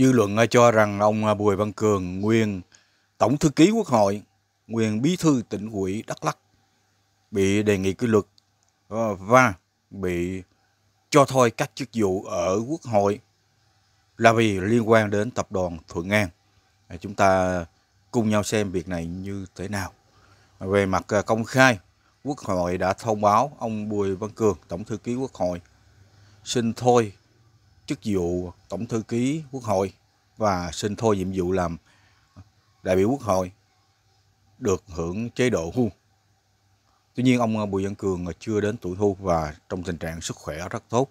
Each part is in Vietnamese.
Dư luận ờ, cho rằng ông ờ, Bùi Văn Cường, nguyên Tổng Thư ký Quốc hội, nguyên Bí thư tỉnh ủy Đắk Lắk, bị đề nghị kỷ luật ờ, và bị cho thôi các chức vụ ở Quốc hội là vì liên quan đến tập đoàn Thuận An. Chúng ta cùng nhau xem việc này như thế nào. Về mặt công khai, Quốc hội đã thông báo ông Bùi Văn Cường, Tổng Thư ký Quốc hội, xin thôi chức vụ Tổng thư ký Quốc hội và xin thôi nhiệm vụ làm đại biểu Quốc hội được hưởng chế độ hưu. Tuy nhiên ông ờ, Bùi Văn Cường ờ, chưa đến tuổi hưu và trong tình trạng sức khỏe rất tốt.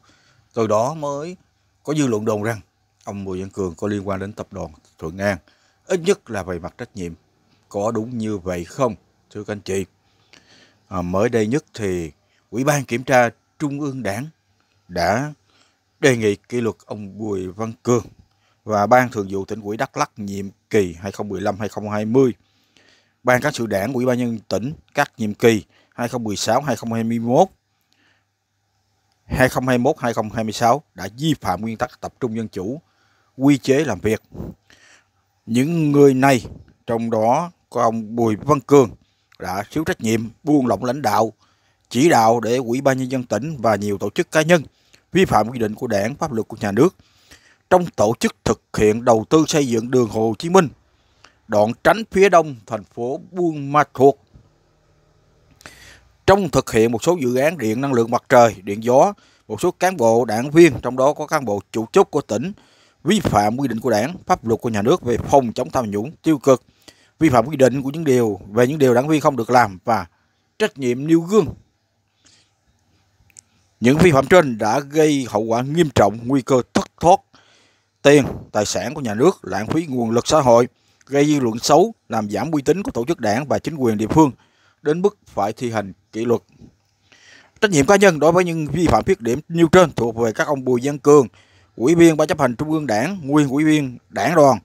Từ đó mới có dư luận đồn rằng ông Bùi Văn Cường có liên quan đến tập đoàn Thuận An, ít nhất là về mặt trách nhiệm. Có đúng như vậy không, thưa các anh chị? À, mới đây nhất thì Ủy ban Kiểm tra Trung ương Đảng đã đề nghị kỷ luật ông Bùi Văn Cường và Ban Thường vụ tỉnh ủy Đắk Lắk nhiệm kỳ 2015-2020, Ban các sự Đảng Ủy ban nhân tỉnh các nhiệm kỳ 2016-2021, 2021-2026 đã vi phạm nguyên tắc tập trung dân chủ, quy chế làm việc. Những người này, trong đó có ông Bùi Văn Cường, đã thiếu trách nhiệm buông lỏng lãnh đạo, chỉ đạo để Ủy ban nhân dân tỉnh và nhiều tổ chức cá nhân vi phạm quy định của đảng, pháp luật của nhà nước trong tổ chức thực hiện đầu tư xây dựng đường Hồ Chí Minh, đoạn tránh phía đông thành phố Buôn Ma Thuột. Trong thực hiện một số dự án điện năng lượng mặt trời, điện gió, một số cán bộ đảng viên, trong đó có cán bộ chủ chốt của tỉnh, vi phạm quy định của đảng, pháp luật của nhà nước về phòng chống tham nhũng tiêu cực, vi phạm quy định của những điều về những điều đảng viên không được làm và trách nhiệm nêu gương những vi phạm trên đã gây hậu quả nghiêm trọng, nguy cơ thất thoát tiền, tài sản của nhà nước, lãng phí nguồn lực xã hội, gây dư luận xấu, làm giảm uy tín của tổ chức đảng và chính quyền địa phương, đến mức phải thi hành kỷ luật. Trách nhiệm cá nhân đối với những vi phạm khuyết điểm nêu trên thuộc về các ông Bùi Văn Cường, Ủy viên Ban chấp hành Trung ương Đảng, nguyên Ủy viên Đảng đoàn,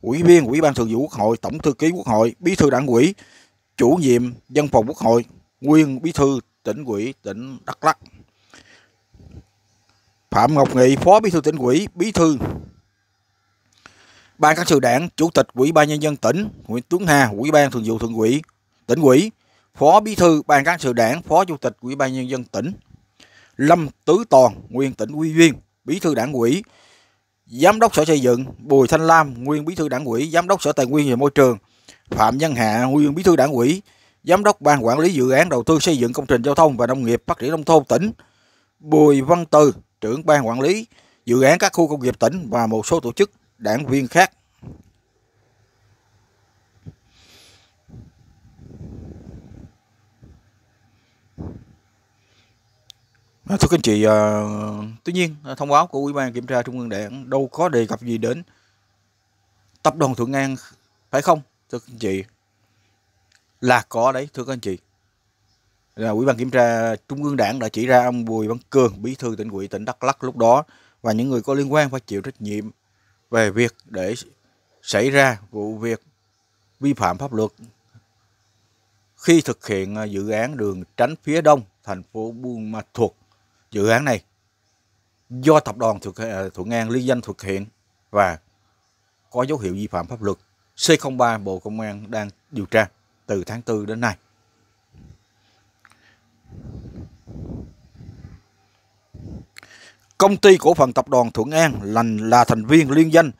Ủy viên Ủy ban Thường vụ Quốc hội, Tổng thư ký Quốc hội, Bí thư Đảng ủy, chủ nhiệm dân phòng Quốc hội, nguyên Bí thư tỉnh ủy tỉnh Đắk Lắk. Phạm Ngọc Nghị, Phó Bí thư tỉnh ủy, Bí thư Ban cán sự Đảng, Chủ tịch Ủy ban nhân dân tỉnh, Nguyễn Tuấn Hà, Ủy ban thường vụ Thường ủy, tỉnh ủy, Phó Bí thư Ban cán sự Đảng, Phó Chủ tịch Ủy ban nhân dân tỉnh. Lâm Tứ Toàn, nguyên tỉnh ủy viên, Bí thư Đảng ủy, Giám đốc Sở Xây dựng, Bùi Thanh Lam, nguyên Bí thư Đảng ủy, Giám đốc Sở Tài nguyên và Môi trường, Phạm Văn Hạ, nguyên Bí thư Đảng ủy, Giám đốc Ban quản lý dự án đầu tư xây dựng công trình giao thông và nông nghiệp phát triển nông thôn tỉnh, Bùi Văn Từ, trưởng ban quản lý dự án các khu công nghiệp tỉnh và một số tổ chức đảng viên khác. À, thưa các anh chị, à, tuy nhiên à, thông báo của Ủy ban Kiểm tra Trung ương Đảng đâu có đề cập gì đến tập đoàn Thuận An phải không? Thưa anh chị, là có đấy thưa các anh chị là Ủy ban kiểm tra Trung ương Đảng đã chỉ ra ông Bùi Văn Cường, Bí thư tỉnh ủy tỉnh Đắk Lắk lúc đó và những người có liên quan phải chịu trách nhiệm về việc để xảy ra vụ việc vi phạm pháp luật khi thực hiện à, dự án đường tránh phía đông thành phố Buôn Ma Thuột. Dự án này do tập đoàn thuộc à, Thuận An liên danh thực hiện và có dấu hiệu vi phạm pháp luật. C03 Bộ Công an đang điều tra từ tháng 4 đến nay. Công ty cổ phần tập đoàn Thuận An lành là thành viên liên danh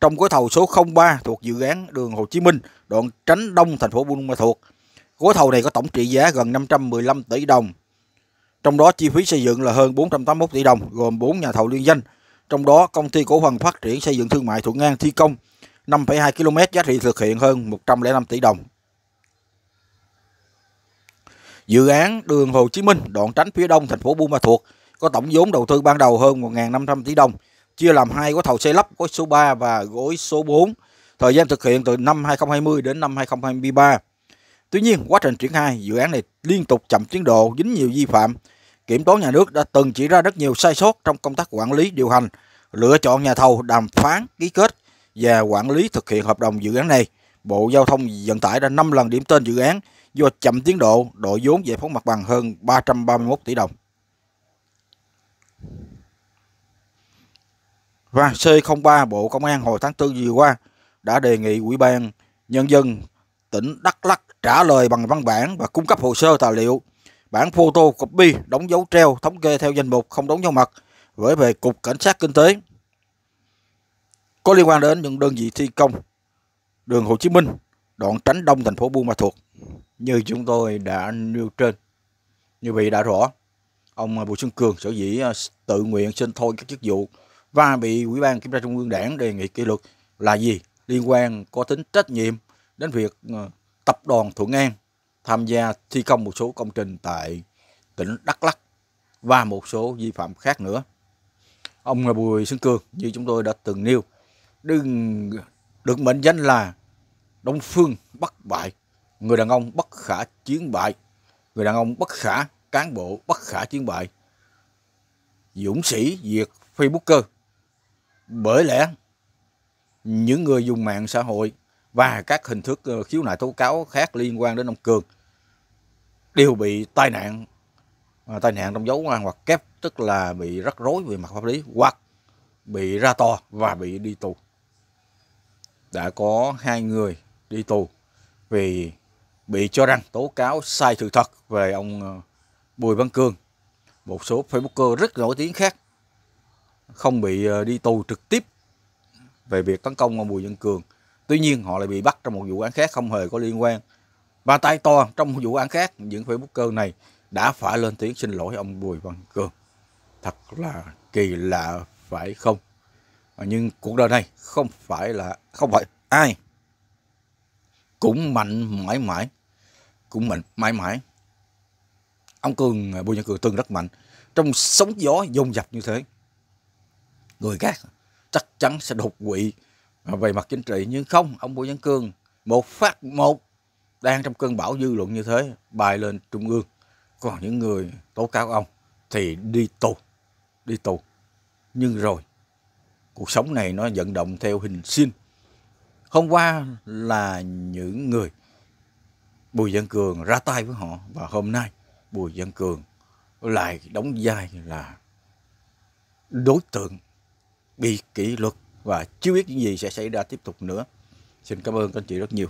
trong gói thầu số 03 thuộc dự án đường Hồ Chí Minh, đoạn Tránh Đông, thành phố Buôn Ma Thuột. Gói thầu này có tổng trị giá gần 515 tỷ đồng. Trong đó chi phí xây dựng là hơn 481 tỷ đồng, gồm 4 nhà thầu liên danh. Trong đó, công ty cổ phần phát triển xây dựng thương mại Thuận An thi công 5,2 km giá trị thực hiện hơn 105 tỷ đồng. Dự án đường Hồ Chí Minh, đoạn tránh phía đông thành phố Buôn Ma Thuột có tổng vốn đầu tư ban đầu hơn 1.500 tỷ đồng, chia làm hai gói thầu xây lắp gói số 3 và gói số 4, thời gian thực hiện từ năm 2020 đến năm 2023. Tuy nhiên, quá trình triển khai, dự án này liên tục chậm tiến độ, dính nhiều vi phạm. Kiểm toán nhà nước đã từng chỉ ra rất nhiều sai sót trong công tác quản lý điều hành, lựa chọn nhà thầu, đàm phán, ký kết và quản lý thực hiện hợp đồng dự án này. Bộ Giao thông Vận tải đã 5 lần điểm tên dự án do chậm tiến độ, đội vốn giải phóng mặt bằng hơn 331 tỷ đồng. và vâng. C03 Bộ Công an hồi tháng 4 vừa qua đã đề nghị Ủy ban Nhân dân tỉnh Đắk Lắk trả lời bằng văn bản và cung cấp hồ sơ tài liệu bản photo copy đóng dấu treo thống kê theo danh mục không đóng dấu mật với về Cục Cảnh sát Kinh tế có liên quan đến những đơn vị thi công đường Hồ Chí Minh đoạn tránh đông thành phố Buôn Ma Thuột như chúng tôi đã nêu trên như vậy đã rõ ông Bùi Xuân Cường sở dĩ ờ, tự nguyện xin thôi các chức vụ và bị Ủy ban Kiểm tra Trung ương Đảng đề nghị kỷ luật là gì? Liên quan có tính trách nhiệm đến việc ờ, tập đoàn Thuận An tham gia thi công một số công trình tại tỉnh Đắk Lắk và một số vi phạm khác nữa. Ông Bùi Xuân Cường như chúng tôi đã từng nêu đừng được mệnh danh là Đông Phương bất bại, người đàn ông bất khả chiến bại, người đàn ông bất khả, cán bộ bất khả chiến bại, dũng sĩ diệt Facebooker bởi lẽ những người dùng mạng xã hội và các hình thức ờ, khiếu nại tố cáo khác liên quan đến ông Cường đều bị tai nạn à, tai nạn trong dấu hoặc kép tức là bị rắc rối về mặt pháp lý hoặc bị ra to và bị đi tù. Đã có hai người đi tù vì bị cho rằng tố cáo sai sự thật về ông ờ, Bùi Văn Cường. Một số Facebooker rất nổi tiếng khác không bị ờ, đi tù trực tiếp về việc tấn công ông Bùi Văn Cường. Tuy nhiên họ lại bị bắt trong một vụ án khác không hề có liên quan. Và tay to trong một vụ án khác, những Facebooker này đã phải lên tiếng xin lỗi ông Bùi Văn Cường. Thật là kỳ lạ phải không? À, nhưng cuộc đời này không phải là không phải ai cũng mạnh mãi mãi cũng mạnh mãi mãi ông cường bùi Văn cường từng rất mạnh trong sóng gió dông dập như thế người khác chắc chắn sẽ đột quỵ về mặt chính trị nhưng không ông Bùi Văn Cường một phát một đang trong cơn bão dư luận như thế bài lên trung ương còn những người tố cáo ông thì đi tù đi tù nhưng rồi cuộc sống này nó vận động theo hình xin hôm qua là những người Bùi Văn Cường ra tay với họ và hôm nay Bùi Văn Cường lại đóng vai là đối tượng bị kỷ luật và chưa biết những gì sẽ xảy ra tiếp tục nữa. Xin cảm ơn các anh chị rất nhiều.